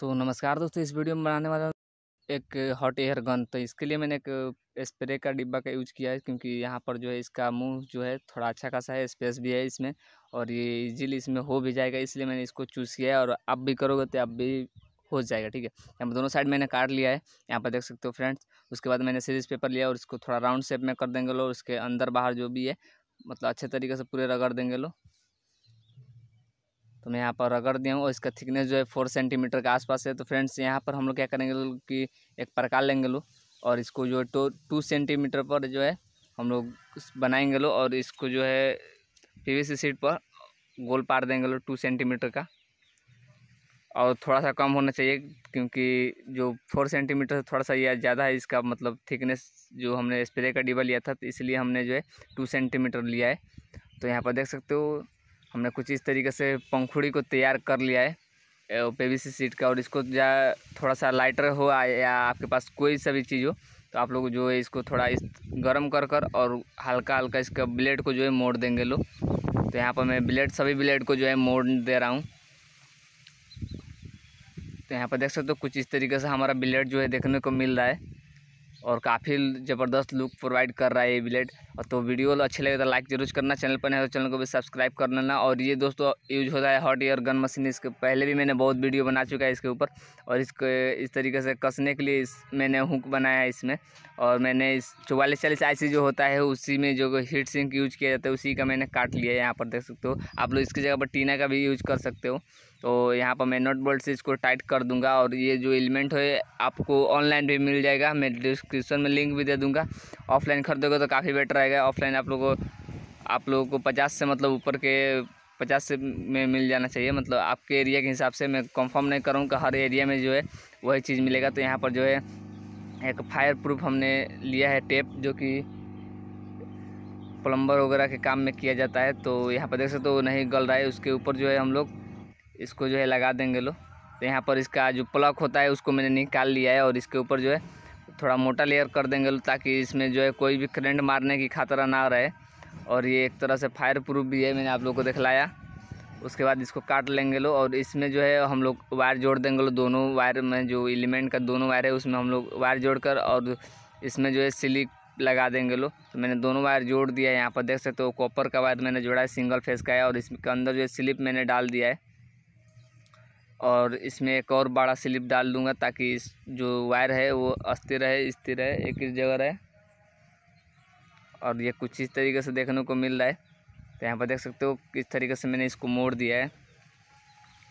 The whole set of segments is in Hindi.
तो नमस्कार दोस्तों इस वीडियो में बनाने वाला एक हॉट एयर गन तो इसके लिए मैंने एक स्प्रे का डिब्बा का यूज किया है क्योंकि यहाँ पर जो है इसका मुंह जो है थोड़ा अच्छा खासा है स्पेस भी है इसमें और ये इजीली इसमें हो भी जाएगा इसलिए मैंने इसको चूज़ किया है और आप भी करोगे तो आप भी हो जाएगा ठीक है यहाँ पर दोनों साइड मैंने काट लिया है यहाँ पर देख सकते हो फ्रेंड्स उसके बाद मैंने सीरीज पेपर लिया और इसको थोड़ा राउंड शेप में कर देंगे लोग उसके अंदर बाहर जो भी है मतलब अच्छे तरीके से पूरे रगड़ देंगे लोग तो मैं यहाँ पर रगड़ दिया हूँ और इसका थिकनेस जो है फोर सेंटीमीटर के आसपास है तो फ्रेंड्स यहाँ पर हम लोग क्या करेंगे कि एक प्रकार लेंगे लो और इसको जो है टू टू सेंटीमीटर पर जो है हम लोग बनाएंगे लो और इसको जो है सी सीट पर गोल पार देंगे लो टू सेंटीमीटर का और थोड़ा सा कम होना चाहिए क्योंकि जो फोर सेंटीमीटर से थोड़ा सा यह ज़्यादा है इसका मतलब थिकनेस जो हमने स्प्रे का डिब्बा लिया था तो इसलिए हमने जो है टू सेंटीमीटर लिया है तो यहाँ पर देख सकते हो हमने कुछ इस तरीके से पंखुड़ी को तैयार कर लिया है सी सीट का और इसको जहाँ थोड़ा सा लाइटर हो या आपके पास कोई सा भी चीज़ हो तो आप लोग जो है इसको थोड़ा इस गर्म कर कर और हल्का हल्का इसका ब्लेड को जो है मोड़ देंगे लोग तो यहाँ पर मैं ब्लेड सभी ब्लेड को जो है मोड़ दे रहा हूँ तो यहाँ पर देख सकते हो तो कुछ इस तरीके से हमारा ब्लेड जो है देखने को मिल रहा है और काफ़ी ज़बरदस्त लुक प्रोवाइड कर रहा है ये ब्लेड और तो वीडियो अच्छे लगे तो लाइक जरूर करना चैनल पर नहीं तो चैनल को भी सब्सक्राइब कर लेना और ये दोस्तों यूज होता है हॉट एयर गन मशीन इसके पहले भी मैंने बहुत वीडियो बना चुका है इसके ऊपर और इसके इस तरीके से कसने के लिए इस मैंने हुक बनाया है इसमें और मैंने इस चौवालीस चालीस आई जो होता है उसी में जो हीट सिंक यूज किया जाता है उसी का मैंने काट लिया है यहाँ पर देख सकते हो आप लोग इसकी जगह पर टीना का भी यूज कर सकते हो तो यहाँ पर मैं नोट बोल्ट से इसको टाइट कर दूंगा और ये जो एलिमेंट है आपको ऑनलाइन भी मिल जाएगा मैं डिस्क्रिप्शन में लिंक भी दे दूंगा ऑफलाइन खरीदोगे तो काफ़ी बेटर रहेगा ऑफलाइन आप लोगों को आप लोगों को पचास से मतलब ऊपर के पचास से में मिल जाना चाहिए मतलब आपके एरिया के हिसाब से मैं कंफर्म नहीं करूँगा हर एरिया में जो है वही चीज़ मिलेगा तो यहाँ पर जो है एक फायर प्रूफ हमने लिया है टेप जो कि प्लम्बर वगैरह के काम में किया जाता है तो यहाँ पर देख सकते हो तो नहीं गल रहा है उसके ऊपर जो है हम लोग इसको जो है लगा देंगे लोग तो यहाँ पर इसका जो प्लग होता है उसको मैंने निकाल लिया है और इसके ऊपर जो है थोड़ा मोटा लेयर कर देंगे लोग ताकि इसमें जो है कोई भी करेंट मारने की खतरा ना रहे और ये एक तरह से फायर प्रूफ भी है मैंने आप लोग को दिखलाया उसके बाद इसको काट लेंगे लो और इसमें जो है हम लोग वायर जोड़ देंगे लो दोनों वायर में जो एलिमेंट का दोनों वायर है उसमें हम लोग वायर जोड़ कर और इसमें जो है सिलिक लगा देंगे लो तो मैंने दोनों वायर जोड़ दिया है यहाँ पर देख सकते हो कॉपर का वायर मैंने जोड़ा है सिंगल फेस का है और इसके अंदर जो है स्लिप मैंने डाल दिया है और इसमें एक और बड़ा स्लिप डाल दूंगा ताकि इस जो वायर है वो अस्थिर रहे स्थिर है एक ही जगह रहे और ये कुछ इस तरीके से देखने को मिल रहा है तो यहाँ पर देख सकते हो किस तरीके से मैंने इसको मोड़ दिया है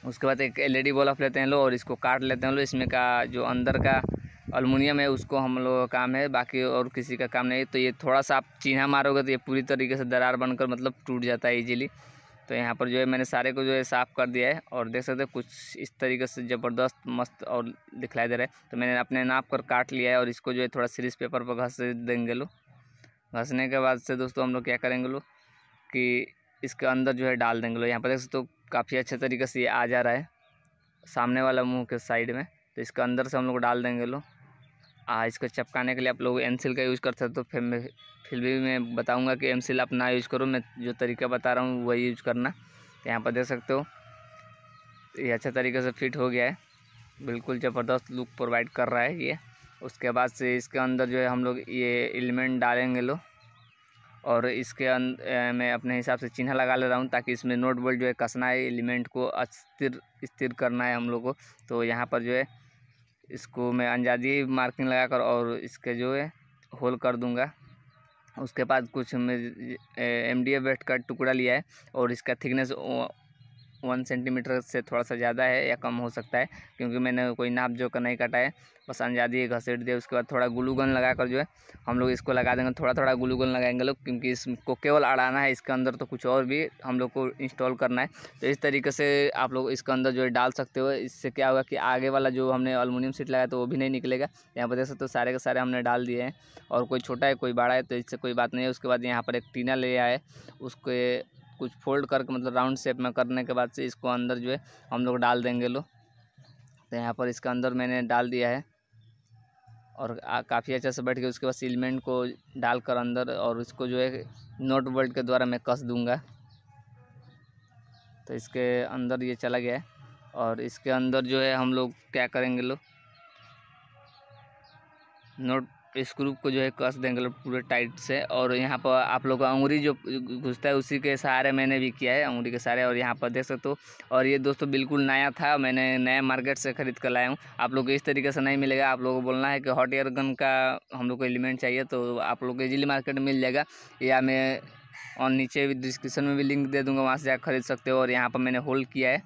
उसके बाद एक एलईडी बल्ब लेते हैं लो और इसको काट लेते हैं लो इसमें का जो अंदर का अलमुनियम है उसको हम लोगों का काम है बाकी और किसी का काम नहीं तो ये थोड़ा सा आप चीना मारोगे तो ये पूरी तरीके से दरार बनकर मतलब टूट जाता है ईजिली तो यहाँ पर जो है मैंने सारे को जो है साफ़ कर दिया है और देख सकते हो कुछ इस तरीके से ज़बरदस्त मस्त और दिखलाई दे रहा है तो मैंने अपने नाप कर काट लिया है और इसको जो है थोड़ा सीरीज पेपर पर घस देंगे लो घसने के बाद से दोस्तों हम लोग क्या करेंगे लोग कि इसके अंदर जो है डाल देंगे लो यहाँ पर देख सकते हो काफ़ी अच्छे तरीके से ये आ जा रहा है सामने वाला मुँह के साइड में तो इसके अंदर से हम लोग डाल देंगे लो आ, इसको चपकाने के लिए आप लोग एम का यूज़ कर सकते हो तो फिर मैं फिर भी मैं बताऊँगा कि एम आप ना यूज़ करो मैं जो तरीका बता रहा हूँ वही यूज करना तो यहाँ पर देख सकते हो ये अच्छा तरीके से फिट हो गया है बिल्कुल ज़बरदस्त लुक प्रोवाइड कर रहा है ये उसके बाद से इसके अंदर जो है हम लोग ये एलिमेंट डालेंगे लोग और इसके अंदर मैं अपने हिसाब से चिन्ह लगा ले रहा हूँ ताकि इसमें नोट बोल्ट जो है कसना है एलिमेंट को अस्थिर स्थिर करना है हम लोग को तो यहाँ पर जो है इसको मैं अंजादी मार्किंग लगा कर और इसके जो है होल कर दूंगा उसके बाद कुछ मैं एम डी एफ का टुकड़ा लिया है और इसका थिकनेस वन सेंटीमीटर से थोड़ा सा ज़्यादा है या कम हो सकता है क्योंकि मैंने कोई नाप जो का नहीं काटा है बस दिए घसीट दिया उसके बाद थोड़ा ग्लूगन लगा कर जो है हम लोग इसको लगा देंगे थोड़ा थोड़ा ग्लूगन लगाएंगे लोग क्योंकि इसको केवल अड़ाना है इसके अंदर तो कुछ और भी हम लोग को इंस्टॉल करना है तो इस तरीके से आप लोग इसके अंदर जो है डाल सकते हो इससे क्या होगा कि आगे वाला जो हमने अलमिनियम सीट लगाया तो वो भी नहीं निकलेगा यहाँ पर देख सकते हो तो सारे के सारे हमने डाल दिए हैं और कोई छोटा है कोई बड़ा है तो इससे कोई बात नहीं है उसके बाद यहाँ पर एक टीना ले आए उसके कुछ फोल्ड करके मतलब राउंड शेप में करने के बाद से इसको अंदर जो है हम लोग डाल देंगे लो तो यहाँ पर इसका अंदर मैंने डाल दिया है और काफ़ी अच्छा से बैठ के उसके बाद सीलमेंट को डालकर अंदर और उसको जो है नोट बोल्ट के द्वारा मैं कस दूंगा तो इसके अंदर ये चला गया है और इसके अंदर जो है हम लोग क्या करेंगे लो नोट स्क्रू को जो है कस देंगे पूरे टाइट से और यहाँ पर आप लोग का अंगूरी जो घुसता है उसी के सहारे मैंने भी किया है अंगूरी के सहारे और यहाँ पर देख सकते हो और ये दोस्तों बिल्कुल नया था मैंने नया मार्केट से ख़रीद कर लाया हूँ आप लोग को इस तरीके से नहीं मिलेगा आप लोग को बोलना है कि हॉट एयर गन का हम लोग को एलिमेंट चाहिए तो आप लोग को इजिली मार्केट में मिल जाएगा या मैं और नीचे भी डिस्क्रिप्शन में भी लिंक दे दूँगा वहाँ से जाकर खरीद सकते हो और यहाँ पर मैंने होल्ड किया है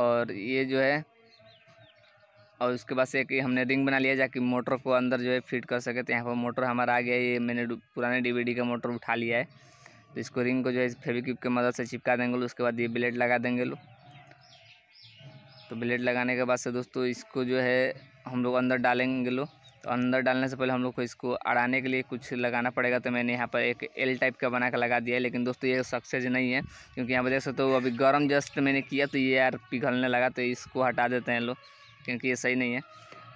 और ये जो है और उसके बाद से एक हमने रिंग बना लिया जाकि मोटर को अंदर जो है फिट कर सके तो यहाँ पर मोटर हमारा आ गया ये मैंने पुराने डीवीडी का मोटर उठा लिया है तो इसको रिंग को जो है फेविक्विक की मदद से चिपका देंगे उसके बाद ये ब्लेड लगा देंगे लोग तो ब्लेड लगाने के बाद से दोस्तों इसको जो है हम लोग अंदर डालेंगे लो तो अंदर डालने से पहले हम लोग को इसको अड़ाने के लिए कुछ लगाना पड़ेगा तो मैंने यहाँ पर एक एल टाइप का बना कर लगा दिया है लेकिन दोस्तों ये सक्सेस नहीं है क्योंकि यहाँ पर देख सकते हो अभी गर्म जस्ट मैंने किया तो ये यार पिघलने लगा तो इसको हटा देते हैं लोग क्योंकि ये सही नहीं है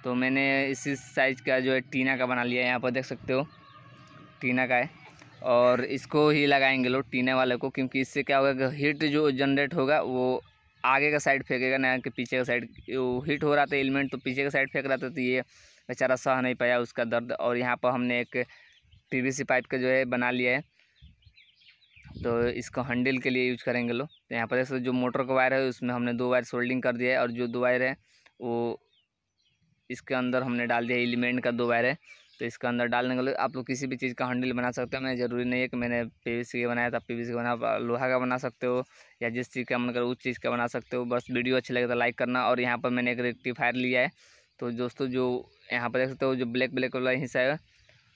तो मैंने इसी साइज़ का जो है टीना का बना लिया है यहाँ पर देख सकते हो टीना का है और इसको ही लगाएंगे लोग टीना वाले को क्योंकि इससे क्या होगा हीट जो जनरेट होगा वो आगे का साइड फेंकेगा ना कि पीछे का साइड हीट हो रहा था एलिमेंट तो पीछे का साइड फेंक रहा था तो ये बेचारा सह नहीं पाया उसका दर्द और यहाँ पर हमने एक पीवीसी पाइप का जो है बना लिया है तो इसको हैंडल के लिए यूज करेंगे लोग तो यहाँ पर जैसे जो मोटर का वायर है उसमें हमने दो वायर सोल्डिंग कर दिया है और जो दो वायर है वो इसके अंदर हमने डाल दिया एलिमेंट का दो वायर तो इसके अंदर डालने के लिए आप लोग किसी भी चीज़ का हैंडल बना सकते हो मैं ज़रूरी नहीं है कि मैंने पीवीसी का बनाया था पीवीसी सी बना लोहा का बना सकते हो या जिस चीज़ का मन करो उस चीज़ का बना सकते हो बस वीडियो अच्छी लगे तो लाइक करना और यहाँ पर मैंने एक रेक्टिफायर लिया है तो दोस्तों जो यहाँ पर देख सकते हो जो ब्लैक ब्लैक वाला हिस्सा है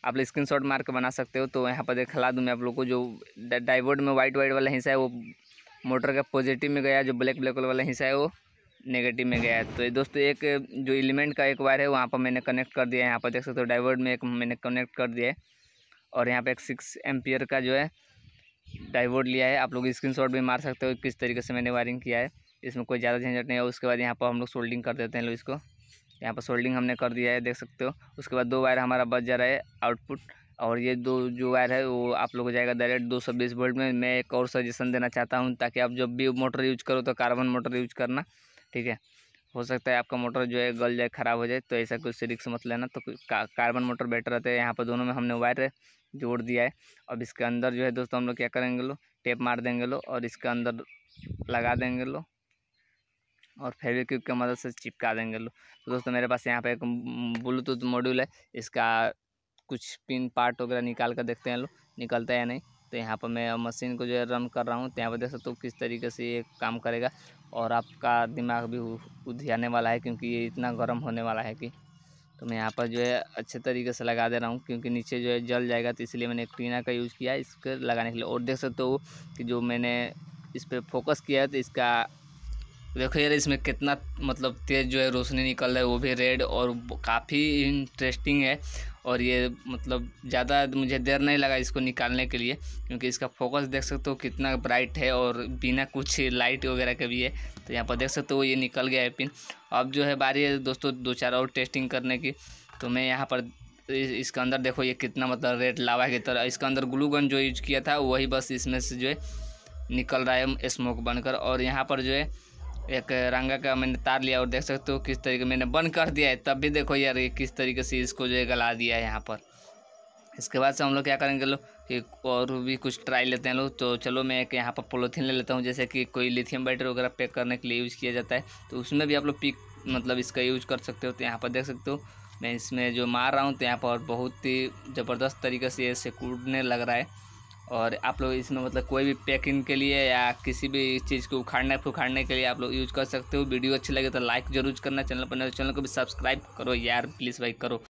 आप लोग स्क्रीन शॉट मार के बना सकते हो तो यहाँ पर देख खिला दूँ मैं आप लोग को जो डाइवर्ड में वाइट वाइट वाला हिस्सा है वो मोटर का पॉजिटिव में गया जो ब्लैक ब्लैक वाला हिस्सा है वो नेगेटिव में गया है तो दोस्तों एक जो एलिमेंट का एक वायर है वहाँ पर मैंने कनेक्ट कर दिया है यहाँ पर देख सकते हो डाइवर्ट में एक मैंने कनेक्ट कर दिया है और यहाँ पर एक सिक्स एम्पियर का जो है डाइवर्ट लिया है आप लोग स्क्रीन भी मार सकते हो किस तरीके से मैंने वायरिंग किया है इसमें कोई ज़्यादा झंझट नहीं है उसके बाद यहाँ पर हम लोग सोल्डिंग कर देते हैं लोग इसको यहाँ पर सोल्डिंग हमने कर दिया है देख सकते हो उसके बाद दो वायर हमारा बच जा रहा है आउटपुट और ये दो जो वायर है वो आप लोग को जाएगा डायरेक्ट दो सौ बीस वोल्ट में मैं एक और सजेशन देना चाहता हूँ ताकि आप जब भी मोटर यूज करो तो कार्बन मोटर यूज करना ठीक है हो सकता है आपका मोटर जो है गल जाए ख़राब हो जाए तो ऐसा कुछ रिक्स मत लेना तो का, कार्बन मोटर बेटर रहता है यहाँ पर दोनों में हमने वायर जोड़ दिया है अब इसके अंदर जो है दोस्तों हम लोग क्या करेंगे लो टेप मार देंगे लो और इसके अंदर लगा देंगे लो और फेविक्विक की मदद से चिपका देंगे लो तो दोस्तों मेरे पास यहाँ पर एक ब्लूटूथ मॉड्यूल है इसका कुछ पिन पार्ट वगैरह निकाल कर देखते हैं लो निकलता है या नहीं तो यहाँ पर मैं मशीन को जो है रन कर रहा हूँ तो यहाँ पर देख सकते हो किस तरीके से ये काम करेगा और आपका दिमाग भी उधियाने वाला है क्योंकि ये इतना गर्म होने वाला है कि तो मैं यहाँ पर जो है अच्छे तरीके से लगा दे रहा हूँ क्योंकि नीचे जो है जल जाएगा तो इसलिए मैंने एक टीना का यूज़ किया इसके लगाने के लिए और देख सकते हो कि जो मैंने इस पर फोकस किया है तो इसका देखो यार इसमें कितना मतलब तेज़ जो है रोशनी निकल रहा है वो भी रेड और काफ़ी इंटरेस्टिंग है और ये मतलब ज़्यादा मुझे देर नहीं लगा इसको निकालने के लिए क्योंकि इसका फोकस देख सकते हो कितना ब्राइट है और बिना कुछ लाइट वगैरह के भी है तो यहाँ पर देख सकते हो ये निकल गया है पिन अब जो है बारी है दोस्तों दो चार और टेस्टिंग करने की तो मैं यहाँ पर इसके अंदर देखो ये कितना मतलब रेड लावा की तरह इसके अंदर ग्लू गन जो यूज किया था वही बस इसमें से जो है निकल रहा है स्मोक बनकर और यहाँ पर जो है एक रंगा का मैंने तार लिया और देख सकते हो किस तरीके मैंने बंद कर दिया है तब भी देखो यार ये किस तरीके से इसको जो है गला दिया है यहाँ पर इसके बाद से हम लोग क्या करेंगे लोग कि और भी कुछ ट्राई लेते हैं लोग तो चलो मैं एक यहाँ पर पोलोथीन ले लेता हूँ जैसे कि कोई लिथियम बैटरी वगैरह पैक करने के लिए यूज़ किया जाता है तो उसमें भी आप लोग पिक मतलब इसका यूज कर सकते हो तो यहाँ पर देख सकते हो मैं इसमें जो मार रहा हूँ तो यहाँ पर बहुत ही ज़बरदस्त तरीके से ये सिकुड़ने लग रहा है और आप लोग इसमें मतलब कोई भी पैकिंग के लिए या किसी भी चीज़ को उखाड़ने फुखाड़ने के लिए आप लोग यूज़ कर सकते हो वीडियो अच्छी लगे तो लाइक जरूर करना चैनल पर तो चैनल को भी सब्सक्राइब करो यार प्लीज़ भाई करो